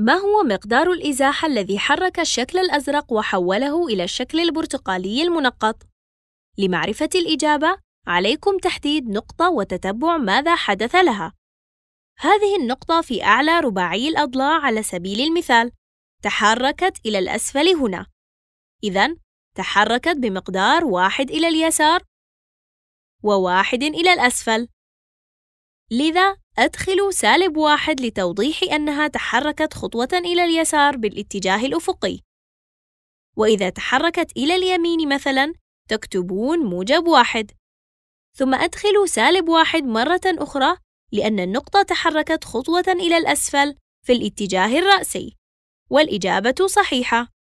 ما هو مقدار الإزاحة الذي حرك الشكل الأزرق وحوله إلى الشكل البرتقالي المنقط؟ لمعرفة الإجابة، عليكم تحديد نقطة وتتبع ماذا حدث لها. هذه النقطة في أعلى رباعي الأضلاع على سبيل المثال، تحركت إلى الأسفل هنا. إذا تحركت بمقدار واحد إلى اليسار وواحد إلى الأسفل. لذا أدخل سالب واحد لتوضيح أنها تحركت خطوة إلى اليسار بالاتجاه الأفقي وإذا تحركت إلى اليمين مثلاً تكتبون موجب واحد ثم أدخل سالب واحد مرة أخرى لأن النقطة تحركت خطوة إلى الأسفل في الاتجاه الرأسي والإجابة صحيحة